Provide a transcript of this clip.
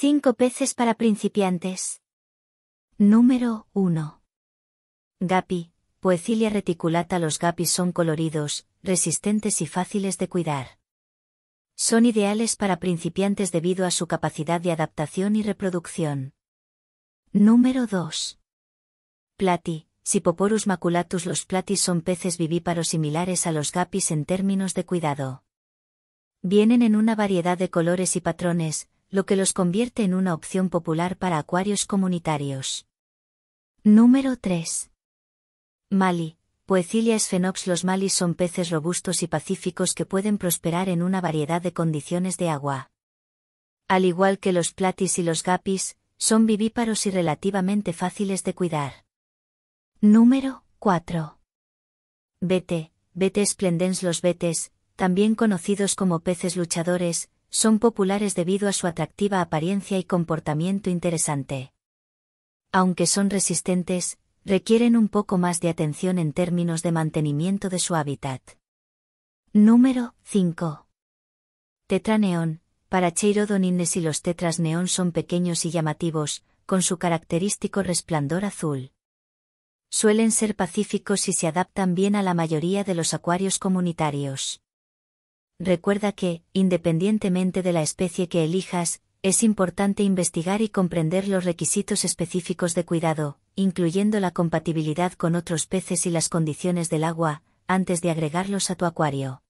5 peces para principiantes. Número 1. Gapi, Poecilia reticulata. Los gapis son coloridos, resistentes y fáciles de cuidar. Son ideales para principiantes debido a su capacidad de adaptación y reproducción. Número 2. Plati, Sipoporus maculatus. Los platis son peces vivíparos similares a los gapis en términos de cuidado. Vienen en una variedad de colores y patrones, lo que los convierte en una opción popular para acuarios comunitarios. Número 3. Mali. Poecilia fenox. Los malis son peces robustos y pacíficos que pueden prosperar en una variedad de condiciones de agua. Al igual que los platis y los gapis, son vivíparos y relativamente fáciles de cuidar. Número 4. Bete. Bete splendens Los betes, también conocidos como peces luchadores, son populares debido a su atractiva apariencia y comportamiento interesante. Aunque son resistentes, requieren un poco más de atención en términos de mantenimiento de su hábitat. Número 5. Tetraneón. Para Cheirodonines y los tetras neón son pequeños y llamativos, con su característico resplandor azul. Suelen ser pacíficos y se adaptan bien a la mayoría de los acuarios comunitarios recuerda que, independientemente de la especie que elijas, es importante investigar y comprender los requisitos específicos de cuidado, incluyendo la compatibilidad con otros peces y las condiciones del agua, antes de agregarlos a tu acuario.